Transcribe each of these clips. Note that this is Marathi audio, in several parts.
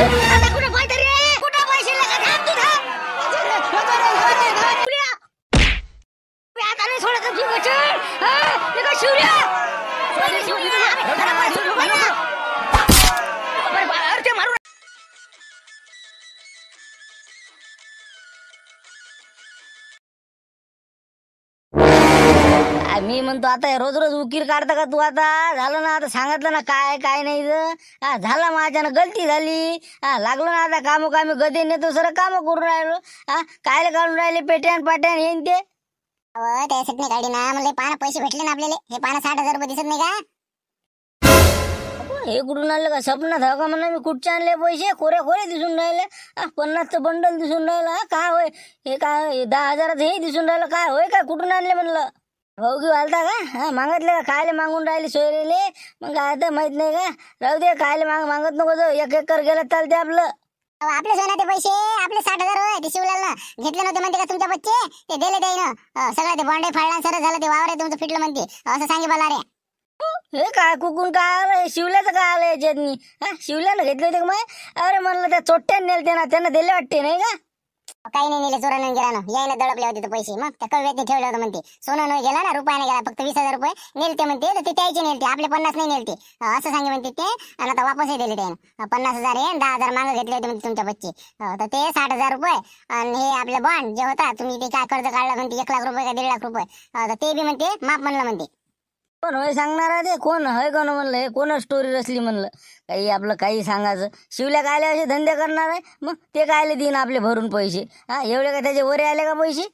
Ha ha ha! मी म्हणतो आता रोज रोज उकीर काढता का तू आता झालं ना आता सांगितलं ना काय काय नाही हा झालं माझ्यानं गलती झाली लागलो ना आता कामो कामी गदे नेतो सर कामं करून राहिलो हा काढून राहिले पेट्यान पाट्यान येईन ते अहो, ना म्हणले पैसे भेटले ना आपल्याला हे साठ हजार दिसत नाही का हे कुठून आणलं का स्वप्नात धाव का म्हणा मी कुठचे आणले पैसे कोऱ्या खोरे दिसून राहिले पन्नासचं बंडल दिसून राहिलं काय होय हे काय दहा हजाराचं हे दिसून राहिलं काय होय काय कुठून आणले म्हणलं भाऊ हो, हो, का हा मागतले का कायले मागून राहिले सोयरेले मग काय तर माहित नाही का राहू दे कायले माग मागत नको जो एक एक कर गेलं चालते आपलं आपले सोन्याचे पैसे आपले साठ हजार होय ते ना घेतले नव्हते म्हणते का तुमच्या बच्चे ते दिले त्याईनं सगळं ते बॉन्डे फाडला सर झालं ते वावर तुमचं फिटलं म्हणते असं सांगे मला रे हे काय कुकून काय आलं हे शिवल्याचं काय आलं याच्यातनी हा शिवल्यानं घेतले होते का मग अरे म्हणलं त्या चोट्ट्यानं नेल त्यांना त्यांना दिले वाटते नाही का काही नाही नेले चोरानं गेला यायला दडपले होते पैसे मग त्या कव्यातनी ठेवले होते म्हणते सोनं गेला ना रुपयाने गेला फक्त वीस हजार रुपये नेलते म्हणते तर ते त्याचे नेलते आपले पन्नास नाही नेलते असं सांगे म्हणते ते आणि आता वापसही दिले ते पन्नास हजार हे दहा हजार मागं घेतले होते म्हणते तुमच्या बच्चे तर ते साठ हजार रुपये आणि हे आपलं बॉन्ड जे होता तुम्ही ते काय कर्ज काढला म्हणते एक लाख रुपये का दीड लाख रुपये ते बी म्हणते माप म्हणलं म्हणते पण होय सांगणार आहे ते कोण हय कोण म्हणलं कोण स्टोरी रचली म्हणलं काही आपलं काही सांगायचं शिवल्या कायले असे धंदे करणार आहे मग ते कायले देईन आपले भरून पैसे हा एवढे का त्याचे वरे आले का पैसे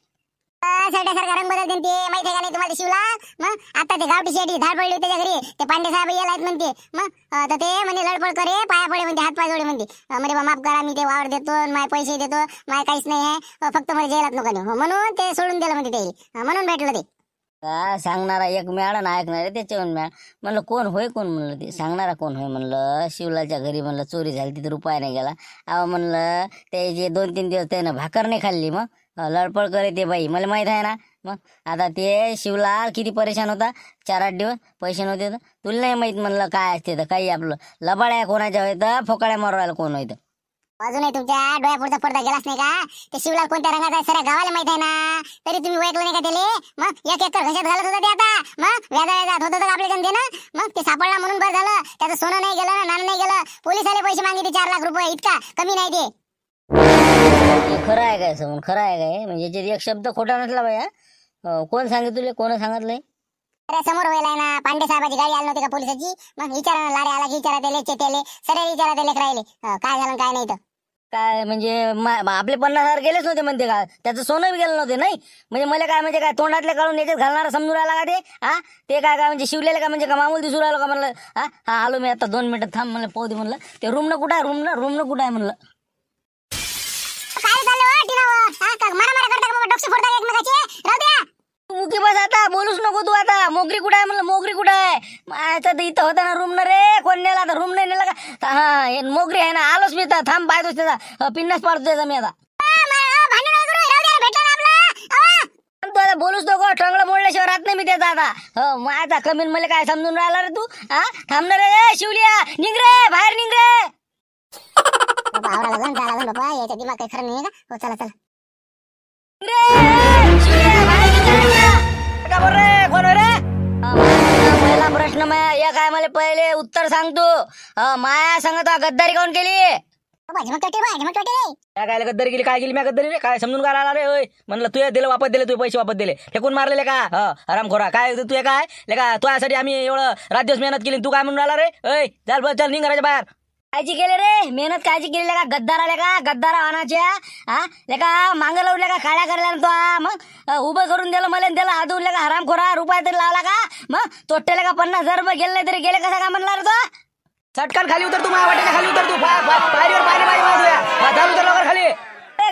सरकारकडे रंग बदलते ते माहिती का नाही तुम्हाला शिवला मग आता ते गावठी शेटी धाड त्याच्या घरी ते पांडे साहेब येलायत म्हणते मग तर ते म्हणे लडपड करे पाया पडे म्हणते हात पाय जोडे म्हणते म्हणजे बा माफ करा मी ते वावर देतो माय पैसे देतो माय काहीच नाही आहे फक्त मला जेलात नको हो, म्हणून ते सोडून दिलं म्हणते ते म्हणून भेटलं ते का सांगणारा एक मेळा आणि आहे त्याच्यावर मेळ म्हणलं कोण होय कोण म्हणलं ते सांगणारा कोण होय म्हणलं शिवलाच्या घरी म्हणलं चोरी झाली तिथे रुपया नाही गेला अहो म्हणलं ते जे दोन तीन दिवस त्यानं भाकर नाही खाल्ली मग लडपड करे ते बाई मला माहीत आहे ना मग आता ते शिवलाल किती परेशान होता चार आठ दिवस पैसे नव्हते तुला नाही माहीत म्हणलं काय असते तर काही आपलं लबाड्या कोणाच्या होय तर फोकाळ्या मारवायला कोण होतं अजूनही तुमच्या डोळ्यापुढचा पडदा गेलाच नाही का ते शिवलाल कोणत्या रंगाचा सऱ्या गावाला माहित आहे ना तरी तुम्ही ओळखलं नाही का दिले मग एक एकर घशात घालत होता ते आता मग व्याजा व्याजात होत होतं आपल्या जनतेनं मग ते सापडला म्हणून बरं झालं त्याचं सोनं नाही गेलं ना नाही गेलं आले पैसे मागितले चार लाख रुपये इतका कमी नाही ते खरं आहे काय समोर खरं आहे काय म्हणजे एक शब्द खोटा नसला बाया कोण सांगितले कोण सांगितलंय अरे समोर व्हायला ना पांडे साहेबाची गाडी आली नव्हती का पोलिसाची मग विचारा लारे आला की विचारा त्याले चेतेले सरे विचारा त्याले राहिले काय झालं काय नाही तर काय म्हणजे आपले पन्नास हजार गेलेच नव्हते म्हणते का त्याचं सोनं बी गेलं नव्हते नाही म्हणजे मला काय म्हणजे काय तोंडातले काढून याच्यात घालणार समजून राहिला का ते हा ते काय काय म्हणजे शिवलेलं का म्हणजे का मामूल दिसू राहिलो का म्हणलं हा हा आलो मी आता दोन मिनिटं थांब म्हणलं पाहू म्हणलं ते रूम ना कुठं आहे रूम ना कुठं आहे म्हणलं काय झालं टीनावर करता का फोडता राहू मुकी बस आता बोलूच नको तू आता मोगरी कुठं आहे म्हणलं मोगरी कुठं आहे तर इथं होता ना रूम न रे कोण नेला आता रूम नाही नेला का हा मोगरी आहे ना आलोच मी तर थांब पाहतोच त्याचा पिन्नस पाडतो त्याचा मी आता बोलूच नको टंगळ मोडल्याशिवाय राहत नाही मी त्याचा आता हो कमीन मला काय समजून राहिला रे तू हा थांबणार रे शिवलिया निंग रे बाहेर निंग रे बाबा काय बाबा याच्या दिमाग काही खरं नाही का हो चला चला रे रे कोण रे प्रश्न माया काय मला पहिले उत्तर सांगतो माया सांगत गद्दारी कोण केली काय काय गद्दारी केली काय केली मी गद्दारी रे काय समजून काय आला रे होय म्हणलं तू दिलं वापस दिले तू पैसे वापस दिले टेकून मारलेले का आराम खोरा काय तू काय ले का तुझ्यासाठी आम्ही एवढं राज्यच मेहनत केली तू काय म्हणून आला रे चल बस चल निघ बाहेर काळजी केली रे मेहनत काळजी केली का गद्दार आल्या का गद्दार आणाच्या हा लेका मांग उरल्या का काळ्या करल्या तो मग उभं करून दिलं मला त्याला हात उरल्या का हराम खोरा रुपया तरी लावला का मग तोट्याला का पन्नास हजार रुपये गेले तरी गेले कसा का म्हणला तो चटकन खाली उतर तू माझ्या खाली उतर तू खाली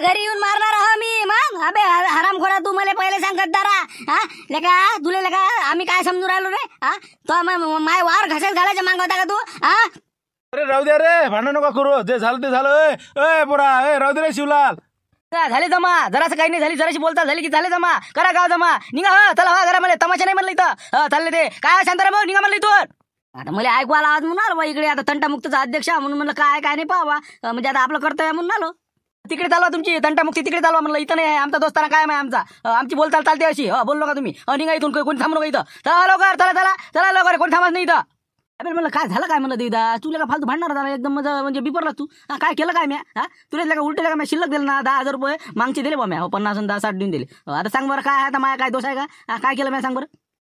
घरी येऊन मारणार आहो मी मग अबे हराम खोरा तू मला पहिले सांग गद्दारा हा लेका तुला लेका आम्ही काय समजून राहिलो रे हा तो माय वार घसेल घालायचं मागवता का तू हा अरे राहू रे भांडण नका करू जे झालं ते झालं ए पुरा ए राहू दे रे शिवलाल झाले जमा जरासं काही नाही झाली जराशी बोलता झाली की झाले जमा करा गाव जमा निघा चला हा घरा मला तमाशा नाही म्हणलं इथं चालले ते काय शांताराम भाऊ निघा म्हणलं इथं आता मला ऐकू आला आज म्हणून आलो इकडे आता तंटामुक्तचा अध्यक्ष म्हणून म्हणलं काय काय नाही पाहा म्हणजे आता आपलं कर्तव्य म्हणून आलो तिकडे चालवा तुमची तंटामुक्ती तिकडे चालवा म्हणलं इथं नाही आहे. आमचा दोस्ताना काय माहिती आमचा आमची बोलताल चालते अशी हो बोललो का तुम्ही निघा इथून कोणी थांबलो इथं चला लवकर चला चला चला लवकर कोण थांबत नाही इथं अबे म्हणलं काय झालं काय म्हणलं देवीदा तुला का फालतू भांडणार झाला एकदम म्हणजे बिपरला तू काय केलं काय म्या तुला का उलटे का म्या शिल्लक दिलं ना दहा हजार रुपये मागचे दिले बा म्या हो, पन्नास दहा साठ देऊन दिले हो, आता सांग बरं काय आता माया काय दोष आहे का काय केलं म्या सांग बरं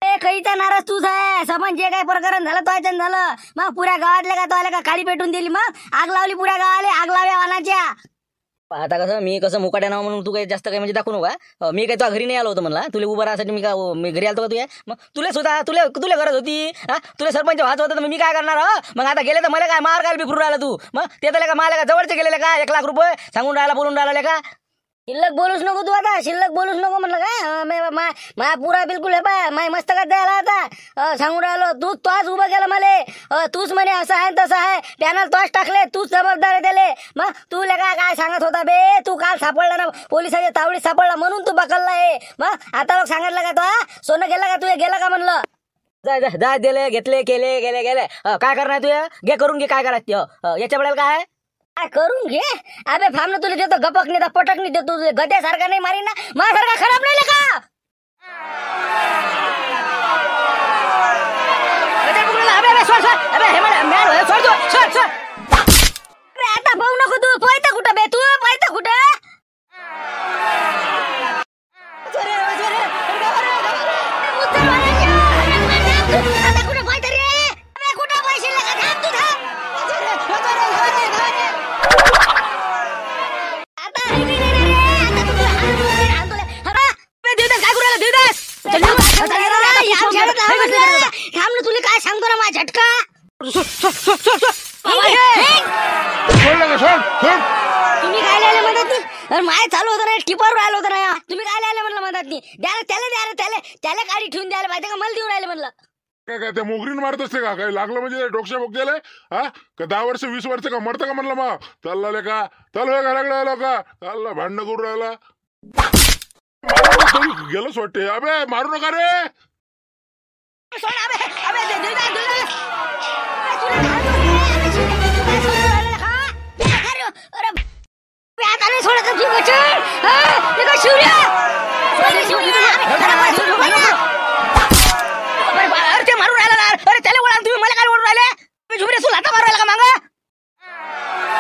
ए नाराज तू आहे समन जे काय प्रकरण झालं तो झालं मग पुऱ्या गावातल्या का तो आल्या का काळी पेटून दिली मग आग लावली पुऱ्या गावाला आग लावल्या वानाच्या आता कसं मी कसं मुकाट्या नाव म्हणून तू काही जास्त काही म्हणजे दाखवू नका मी काही तुला घरी नाही आलो होतो म्हणला तुला उभं राहण्यासाठी मी का मी घरी आलो का तुझ्या मग तुला सुद्धा तुला तुला गरज होती हा तुला सरपंच वाच होता तर मी काय करणार मग आता गेले तर मला काय मार काय बिफरून राहिलं तू मग ते तर का मला का जवळचे गेलेले का एक लाख रुपये सांगून राहिला बोलून राहिला का शिल्लक बोलूच नको तू आता शिल्लक बोलूच नको म्हटलं काय मा पुरा बिलकुल हे पाय माय मस्त का द्यायला आता सांगून राहिलो तू तोच उभं केलं मला तूच म्हणे असं आहे तसं आहे पॅनल तोच टाकले तूच जबाबदारी दिले मग तू लेका काय सांगत होता बे तू काल सापडला ना पोलिसाच्या तावडीत सापडला म्हणून तू बकलला हे मग आता लोक सांगितलं का तो सोनं गेला का तू गेला का म्हणलं जा जा दिले घेतले केले गेले गेले काय करणार तू घे करून घे काय करायचं याच्या वेळेला काय काय करून घे अबे फामनं तुला देतो गपक नाही तर पटक नाही देतो तुझे सारखा नाही मारी ना माझ्यासारखा खराब नाही लेखा अरे बे तू तुम्ही काय अरे माय चालू होतं नाही टिपावर राहिलं होतं ना तुम्ही काय लिहायला म्हणलं म्हणतात नाही द्यायला त्याला द्यायला त्याला त्याला गाडी ठेवून द्यायला पाहिजे का मला देऊन राहिलं म्हणलं काय काय मोगरीन मारत असते का काय लागलं म्हणजे डोक्या बोगद्याला हा का दहा वर्ष वीस वर्ष का मरतं का म्हणलं मग चालला का चाल होय घराकडे आलो का चालला भांडण करून राहिला गेलोच वाटते अबे मारू नका रे सोड अबे 기분을 아 내가 죽여 내가 죽여 내가 말해 죽여 अरे अरे ते मारून राहिला ना अरे त्याला ओळख तुम्ही मला काय ओळख राहिले मी झुमरे सुला आता मारू राहिला का मागं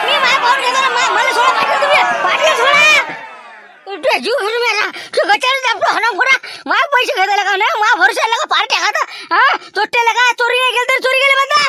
मी मला पाहून घेतो ना मला सोडा पाठवलं तुम्ही पाठवलं सोडा जीव घेऊन मेला तू गचार दाखवू हनम खोरा मला पैसे घेतायला का नाही मला भरोसा आला का पार्ट्या खाता हा चोट्याला का चोरी नाही गेली तर चोरी गेली बंदा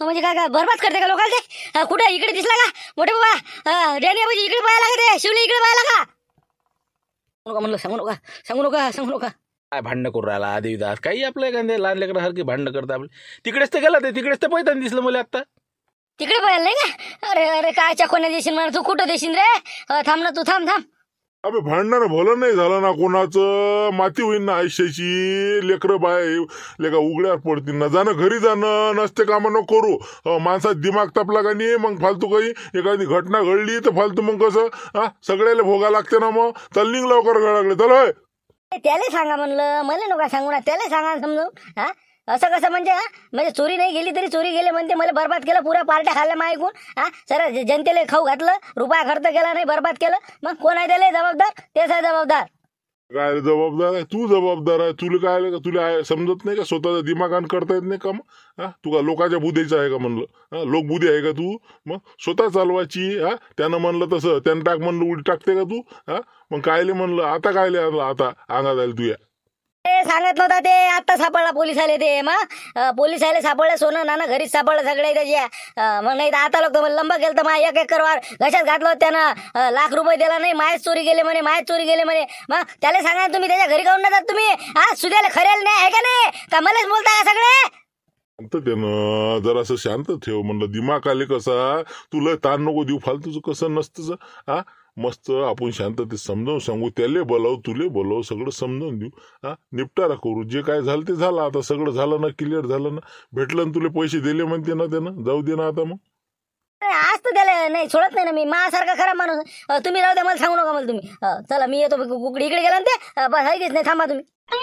म्हणजे काय काय बरबाद करते का लोकांचे ते कुठे इकडे दिसला का मोठे बाबा रेणी म्हणजे इकडे पाहायला लागते शिवले इकडे पाहायला का म्हणलं सांगू नका सांगू नका सांगू नका काय भांडण करू राहिला देवीदास काही आपलं एखादे लहान लेकडं सारखी भांडणं करता आपले तिकडेच तर गेला ते तिकडेच तर पैताना दिसलं मला आता तिकडे पाहायला नाही का अरे अरे काय खोन्या देशील म्हणा तू कुठं देशील रे थांब ना तू थांब थांब अबे भांडणार भलं नाही झालं ना कोणाचं माती होईन ना आयुष्याची लेकरं बाय लेका उघड्यावर पडतील ना जाणं घरी जाणं नसते कामं न करू माणसात दिमाग तापला का नाही मग फालतू काही एखादी घटना घडली तर फालतू मग कसं हा सगळ्याला भोगा लागते ना मग चल निघ लवकर घडागले चल त्याला सांगा म्हणलं मला नका सांगू ना त्याला सांगा समजून हा असं कसं म्हणजे हा म्हणजे चोरी नाही गेली तरी चोरी गेले म्हणते मला बर्बाद केलं पुरा पार्ट्या खाल्ल्या मायकून हा सर जनतेला खाऊ घातलं रुपया खर्च केला नाही बर्बाद केलं मग कोण आहे त्याला जबाबदार तेच आहे जबाबदार काय जबाबदार आहे तू जबाबदार आहे तुला काय तुला समजत नाही का दिमाग दिमागान करता येत नाही काम हा तू का लोकांच्या बुद्धीचं आहे का म्हणलं हा लोक बुद्धी आहे का तू मग स्वतः चालवायची हा त्यानं म्हणलं तसं त्यानं टाक म्हणलं उडी टाकते का तू हा मग कायले म्हणलं आता कायले आणलं आता अंगात तू तुया ते सांगितलं होतं ते आता सापडला पोलीस आले ते मग पोलीस आले सापडले सोनं नाना घरीच सापडलं सगळे त्याच्या मग नाही आता लोक लंब गेलं तर एक एक करवार घशात घातलं होतं त्यानं लाख रुपये दिला नाही मायच चोरी गेले म्हणे मायच चोरी गेले म्हणे मग त्याला सांगा तुम्ही त्याच्या घरी काढून जातात तुम्ही आज सुद्याले खरेल नाही आहे का नाही का मलाच बोलता सगळे त्यानं जरासं शांत ठेव म्हणलं दिमाग आले कसा तुला ताण नको देऊ फालतूचं कसं नसतं हा मस्त आपण शांततेत समजावून सांगू त्याले बोलाव तुले बोलाव सगळं समजावून देऊ हा निपटारा करू जे काय झालं ते झालं आता सगळं झालं ना क्लिअर झालं ना भेटलं तुले पैसे दिले म्हणते ना त्यानं जाऊ दे ना आता मग आज तर त्याला नाही सोडत नाही ना मी माझ्यासारखा खरा माणूस तुम्ही राहू द्या मला सांगू नका मला तुम्ही चला मी येतो कुकडी इकडे गेला ते बस ऐकच नाही थांबा तुम्ही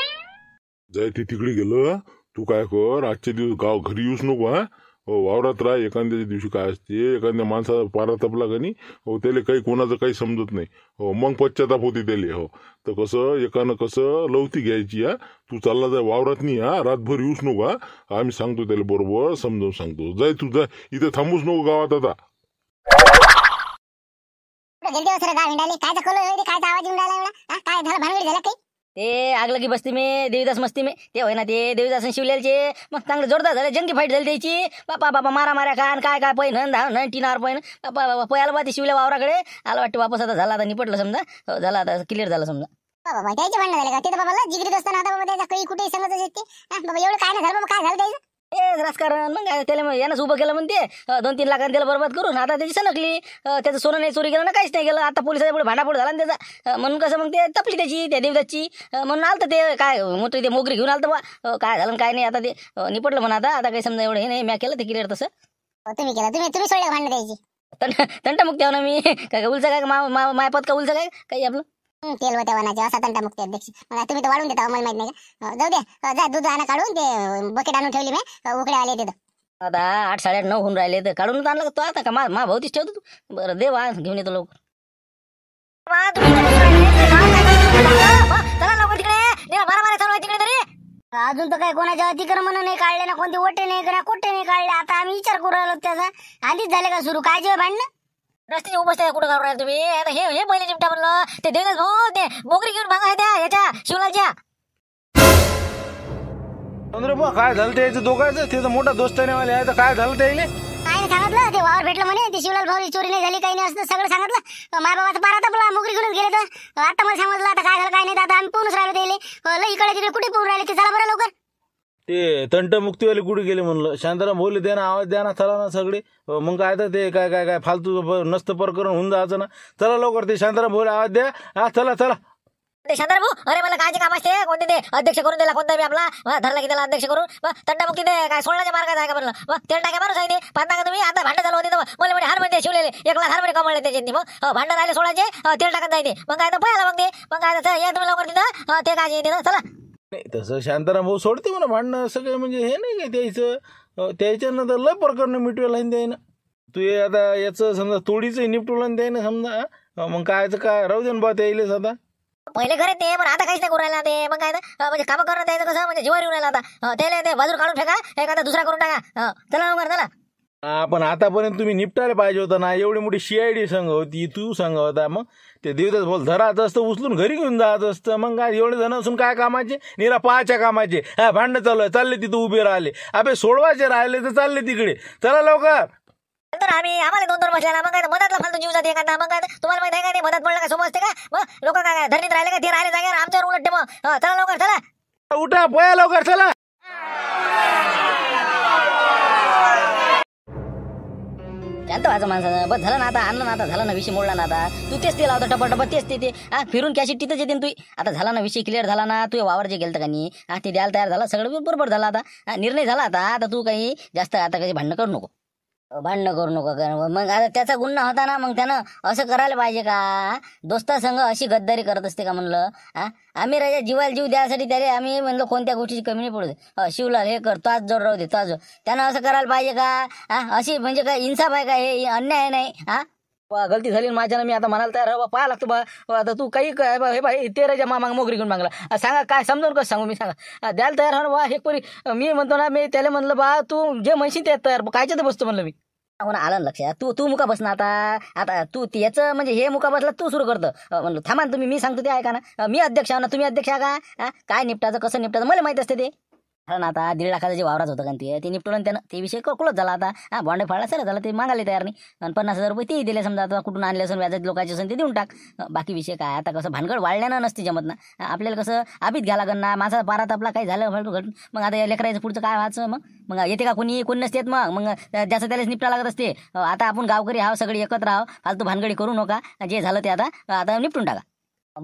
जाय ते तिकडे गेलो तू काय कर आजच्या दिवस गाव घरी येऊच नको हा हो वावरात राह एखाद्याच्या दिवशी काय असते एखाद्या माणसाचा पारा तपला का नाही हो त्याला काही कोणाचं काही समजत नाही हो मग पश्चाताप होती त्याला हो तर कसं एकानं कसं लवती घ्यायची या तू चालला जाय वावरात नाही हा रातभर येऊच नको हा आम्ही सांगतो त्याला बरोबर समजावून सांगतो जाय तू जाय इथे थांबूच नको गावात आता हो काय झालं झालं काही ते आग लगी बसती मी देवीदास मस्ती मी ते होय ना ते देवीदास शिवलेलचे मग चांगलं जोरदार झालं जंगी फाईट झाली त्याची बापा बापा मारा मारा आणि काय काय पैन धा धाव हन पैन बापा बापा पळाला बा ते शिवल्या वावराकडे आला वाटतं वापस आता झाला आता निपटलं समजा हो, झाला आता क्लिअर झालं समजा बाबा त्याचे म्हणणं झालं का ते बाबाला बाबा जिगरीत असताना आता बाबा त्याचा काही कुठेही सांगत असते बाबा एवढं काय नाही झालं बाबा काय झालं त्याचं एक राजकारण मग त्याला मग यानंच उभं केलं म्हणते दोन तीन लाखांनी त्याला बरबाद करून आता त्याची सनकली त्याचं सोनं नाही चोरी केलं ना काहीच नाही गेलं आता पोलिसांच्या पुढे भांडाफोड झाला ना त्याचा म्हणून कसं मग ते तपली त्याची त्या देवदाची म्हणून आलं ते काय मोठी ते मोगरी घेऊन आलं बा काय झालं काय नाही आता ते निपटलं म्हणा आता आता काही समजा एवढं हे नाही म्या केलं ते क्लिअर तसं तुम्ही केलं तुम्ही तुम्ही सोडलं भांडण द्यायची तंट मी काय उलचं काय मा मायपत का उलचं काय काही आपलं तेल होत्या वनाचे असा मुक्ती अध्यक्ष मला तुम्ही तर वाढून देता मला माहित नाही का हो, जाऊ द्या हो, जा दूध आणा काढून ते बकेट आणून ठेवली मी हो, उकडे आले तिथं आता आठ साडे नऊ होऊन राहिले तर काढून आणलं का तो आता का मा भाऊतीच ठेवतो तू बरं दे वा घेऊन येतो लवकर अजून तर काय कोणाच्या अतिक्रमण नाही काढले ना कोणते ओटे नाही करा कुठे नाही काढले आता आम्ही विचार करू राहिलो त्याचा आधीच झाले का सुरू काय जेव्हा भांडणं रस्त्याने उभं त्या कुठं काढून राहिले तुम्ही आता हे हे पहिले चिमटा म्हणलं ते देणं भाऊ ते मोगरी घेऊन भागा त्या याच्या शिवलालच्या चंद्रबा काय झालं ते याचं दोघायचं ते मोठा दोस्त नाही आहे याचं काय झालं त्याले काय नाही सांगितलं ते वावर भेटलं म्हणे ते शिवलाल भाऊ चोरी नाही झाली काही नाही असं सगळं सांगितलं माय बाबाचं पार आता मला मोगरी घेऊन गेले तर आता मला सांगितलं आता काय झालं काय नाही तर आता आम्ही पाहूनच राहिलो त्याले इकडे तिकडे कुठे पाहून राहिले ते चला बरं लवकर ते तंटमुक्तीवाले कुठे गेले म्हणलं शांताराम बोलले द्या ना आवाज द्या ना चला ना सगळे मग काय तर ते काय काय काय फालतू नसतं करून होऊन जायचं ना चला लवकर ते शांताराम बोल आवाज द्या हा चला चला ते शांताराम भाऊ अरे मला काय काम असते कोणते ते अध्यक्ष करून दिला कोणता मी आपला धरला की त्याला अध्यक्ष करून तंडामुक्ती मुक्ती ते काय सोडण्याच्या मार्ग आहे का बरं मग तेल टाक्या मारू सांगते पाहता का तुम्ही आता भांडं झालं होते तर मला म्हणजे हार म्हणते शिवलेले एक लाख हार म्हणजे कमळले त्याच्यानी मग अं, राहिले सोडायचे तेल टाकत जायचे मग काय तर पळाला मग ते मग काय तर या तुम्ही लवकर तिथं ते काय जे तिथं चला नाही तसं शांताराम भाऊ सोडते म्हणा भांडणं सगळं म्हणजे हे नाही काय त्याचं त्याच्यानंतर लय प्रकरण मिटवेल आणि द्यायनं तू हे आता याचं समजा तोडीच निपटवलं आणि द्यायनं समजा मग कायचं काय राहू दे ना बा त्याईलेच आता पहिले खरं ते पण आता काहीच नाही करायला ते मग काय म्हणजे काम करणं त्याचं कसं म्हणजे जीवन येऊन राहिला आता त्याला ते बाजूर काढून फेका एखादा दुसरा करून टाका चला मग चला पण आतापर्यंत तुम्ही निपटायला पाहिजे होता ना एवढी मोठी सी डी संघ होती तू संघ होता मग ते देवदास बोल धरायचं असतं उचलून घरी घेऊन जात असतं मग काय एवढे जण असून काय कामाचे निरा पाहाच्या कामाचे हा भांड चालू आहे चालले तिथं उभे राहिले अबे सोडवायचे राहिले तर चालले तिकडे चला लवकर नंतर आम्ही आम्हाला दोन दोन बसल्या मग काय मदतला फालतू जीव जाते का मग काय तुम्हाला माहिती आहे का ते मदत पडलं का समजते का मग लोक काय धरणीत राहिले का ते राहिले जागे आमच्यावर उलटते मग चला लवकर चला उठा पोया लवकर चला शांत व्हायचं माणसानं बस झालं ना आता आणलं ना आता झालं ना विषय मोडला ना आता तू तेच ते लावतो टप टप तेच ते हा फिरून कॅशी तिथंच येते तू आता झाला ना विषय क्लिअर झाला ना तू वावर जे गेलं का नाही ते द्यायला तयार झाला सगळं बरोबर झाला आता निर्णय झाला आता आता तू काही जास्त आता काही भांडणं करू नको भांडणं करू नका मग आता त्याचा गुन्हा होता ना मग त्यानं असं करायला पाहिजे का दोस्ता दोस्तासंग अशी गद्दारी करत असते का म्हणलं आम्ही राजा जीवाला जीव द्यासाठी त्याने आम्ही म्हणलं कोणत्या गोष्टीची कमी नाही पडू दे शिवलाल हे कर आज जोड राहू दे जो त्यानं असं करायला पाहिजे का अशी म्हणजे काय इन्साफ आहे का हे अन्याय नाही हा गलती झाली माझ्यानं मी आता म्हणाल तयार बा पाहा लागतो बा आता तू काही काय हे ते तेराच्या मोगरी घेऊन मागला सांगा काय समजून कसं सांगू मी सांगा द्यायला तयार हो बा हे पोरी मी म्हणतो ना मी त्याला म्हणलं बा तू जे म्हणशील ते तयार कायच्या बसतो म्हणलं मी हो ना आलं लक्ष तू तू मुका बसना आता आता तू त्याचं म्हणजे हे मुका बसला तू सुरू करतो म्हणलं थांबा तुम्ही मी सांगतो ते आहे का ना मी अध्यक्ष आहे ना तुम्ही अध्यक्ष आहे का काय निपटायचं कसं निपटायचं मला माहित असते ते कारण आता दीड लाखाचं जे वावरात होतं कारण ते ते निपटून त्यानं ते विषय क्लोज झाला आता हा बॉन्डे फाडला सर झाला ते मागायला तयार नाही आणि पन्नास हजार रुपये तेही दिले समजा आता कुठून आणले असून व्याजात लोकांचे असून ते देऊन टाक बाकी विषय काय आता कसं भानगड वाढल्यानं नसते जमत ना आपल्याला कसं आबीत घ्या लागण ना माझा पारात आपला काही झालं फळ घट मग आता लेकरायचं पुढचं काय व्हायचं मग मग येते का कोणी कोणी नसतेत मग मग त्याचं त्यालाच निपटा लागत असते आता आपण गावकरी हा सगळी एकत्र आहो फालतू भानगडी करू नका जे झालं ते आता आता निपटून टाका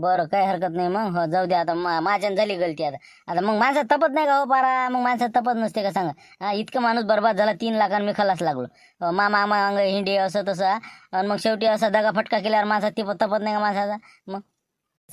बरं काही हरकत नाही मग हो जाऊ द्या आता मा- झाली गलती आता आता मग माणसात तपत नाही का हो पारा मग माणसात तपत नसते का सांगा हा इतकं माणूस बर्बाद झाला तीन लाखांनी मी खलास लागलो हो, मामा मामा अंग हिंडी असं तसं आणि मग शेवटी असा दगा फटका केल्यावर माणसात ती तपत नाही का माणसाचा मग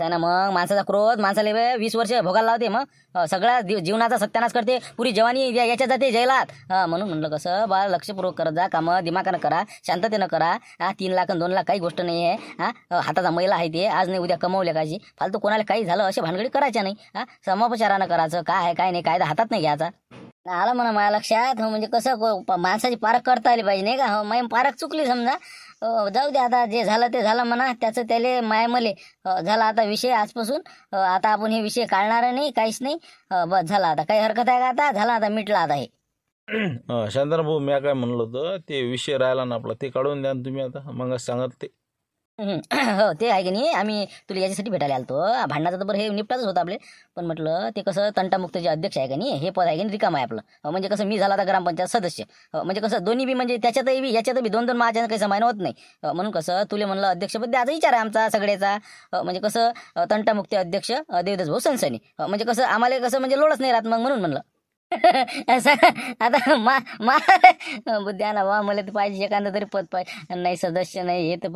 ना मग माणसाचा क्रोध माणसाले वीस वर्ष भोगायला लावते मग सगळ्या जीवनाचा सत्यानाश करते पुरी जवानी याच्या जाते जयलात म्हणून म्हणलं कसं बाळा लक्षपूर्वक करत जा कामं दिमागानं करा शांततेनं करा हा तीन लाख दोन लाख काही गोष्ट नाही आहे हा हाताचा मैला आहे ते आज नाही उद्या कमवल्या काही फालतू कोणाला काही झालं असे भानगडी करायच्या नाही हा समोपचारानं करायचं काय आहे काय नाही कायदा हातात नाही घ्यायचा आलं म्हणा माझ्या लक्षात हो, म्हणजे कसं माणसाची पारख करता आली पाहिजे नाही का हो पारख चुकली समजा जाऊ दे आता जे झालं ते झालं म्हणा त्याचं त्याले माय मले झाला आता विषय आजपासून आता आपण हे विषय काढणार नाही काहीच नाही बस झाला आता काही हरकत आहे का आता झाला आता मिटला आता हे शांताराम मी काय म्हणलो होतं ते विषय राहिला ना आपला ते काढून द्या तुम्ही आता मग सांगत ते हो ते आहे की नाही आम्ही तुला याच्यासाठी भेटायला आलतो भांडणाचं तर बरं हे निपटाच होतं आपले पण म्हटलं ते कसं तंटामुक्त अध्यक्ष आहे का नाही हे पद आहे की रिकाम आहे आपलं हो, म्हणजे कसं मी झाला तर ग्रामपंचायत सदस्य हो, म्हणजे कसं दोन्ही बी म्हणजे त्याच्यातही बी याच्यात बी दोन दोन माझ्यानं काही समान होत नाही हो, म्हणून कसं तुला म्हणलं अध्यक्षपद द्यायचा विचार आहे आमचा सगळ्याचा म्हणजे कसं तंटामुक्त अध्यक्ष देवदास भाऊ सनसनी म्हणजे कसं आम्हाला कसं म्हणजे लोडच नाही राहत मग म्हणून म्हणलं आता मा मा मला तर पाहिजे एखादं तरी पद पाहिजे नाही सदस्य नाही हे तर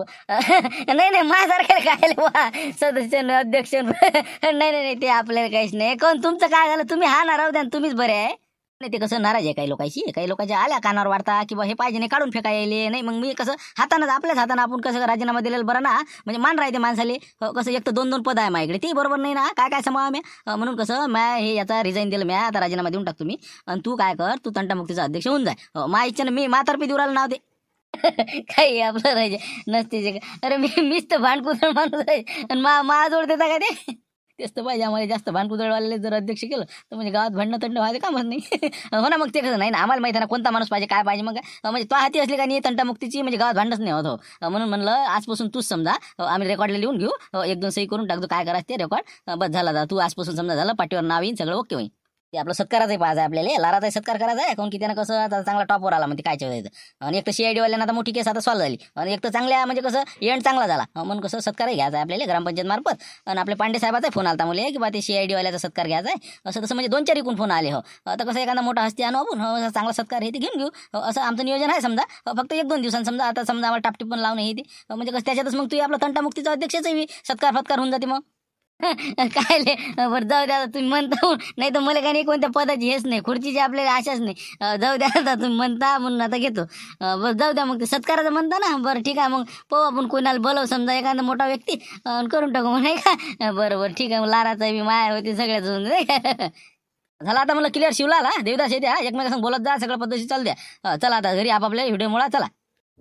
नाही नाही माझ्यासारखे काय वा सदस्य अध्यक्ष नाही नाही ते आपल्याला काहीच नाही कोण तुमचं काय झालं तुम्ही हा ना राहू द्या तुम्हीच बरे आहे नाही ते कसं नाराज आहे काही लोकांशी काही लोकांच्या आल्या कानावर वाढता किंवा हे पाहिजे नाही काढून फेकायले नाही मग मी कसं हातानं आपल्याच हातानं आपण कसं राजीनामा दिलेला बरं ना म्हणजे मान राहते माणसाले हो, कसं एक तर दोन दोन पद आहे माझ्याकडे ते बरोबर नाही ना काय काय समावा मी म्हणून कसं मॅ हे याचा रिझाईन दिलं मी आता राजीनामा देऊन टाकतो मी आणि तू काय कर तू तंटामुक्तीचा अध्यक्ष होऊन जाय हो, मा इच्छा मी मातर्फे देऊ नाव दे काही आपलं राहिजे नसते अरे मी मीच तर भांडकुसळ माणूस आहे आणि मा जोड देता का ते तेच तर पाहिजे आम्हाला जास्त वाले जर अध्यक्ष केलं तर म्हणजे गावात भांडणं तंड व्हायचं म्हणत नाही हो ना मग ते कसं नाही ना आम्हाला माहिती ना कोणता माणूस पाहिजे काय पाहिजे मग म्हणजे तो हाती असले का नाही तंटामुक्तीची म्हणजे गावात भांडच नाही होत हो म्हणून म्हणलं आजपासून तूच समजा आम्ही रेकॉर्डला लिहून घेऊ एक दोन सही करून टाकतो काय करायचं ते रेकॉर्ड बस झाला तू आजपासून समजा झालं पाठीवर नाव येईन सगळं ओके होईल ते आपला सत्कार पाहिजे आहे आपल्याला लाराचा सत्कार करायचा आहे कोण की त्यानं कसं आता चांगला टॉपवर आला म्हणजे काय चवायचं आणि एक तर वाल्यानं आता मोठी केस आता सॉल्व झाली आणि एक तर चांगल्या म्हणजे कसं एंड चांगला झाला म्हणून कसं सत्कारही घ्यायचा आहे आपल्याला ग्रामपंचायत मार्फत आणि आपल्या पांडे साहेबाचा फोन आला मुले की बा ते सीआयडीवाल्याचा सत्कार घ्यायचा आहे असं तसं म्हणजे दोन चार एकूण फोन आले हो आता कसं एखादा मोठा हस्ती आणू आपण हो, चांगला सत्कार हे ते घेऊन घेऊ हो, असं आमचं नियोजन आहे समजा हो, फक्त एक दोन दिवसांनी समजा आता समजा आम्हाला टापटी पण लावणे हे ते म्हणजे कसं त्याच्यातच मग तू आपला तंटामुक्तीचा अध्यक्षच सत्कार फत्कार होऊन जाते मग काय बर जाऊ द्या तुम्ही म्हणता नाही तर मला काही नाही कोणत्या पदाची हेच नाही खुर्चीची आपल्याला आशाच नाही जाऊ द्या तुम्ही म्हणता म्हणून आता घेतो बस जाऊ द्या मग ते सत्काराचं म्हणता ना बरं ठीक आहे मग पाहू आपण कोणाला बोलव समजा एखादा मोठा व्यक्ती करून टाकू मग नाही का बरं बरं ठीक आहे मग लाराचा मी माया होती सगळ्याच नाही झाला आता मला क्लिअर शिवला देवदास येते हा एकमेकांसंग बोलत जा सगळ्या पद्धती चाल द्या चला आता घरी आपापल्या मुळा चला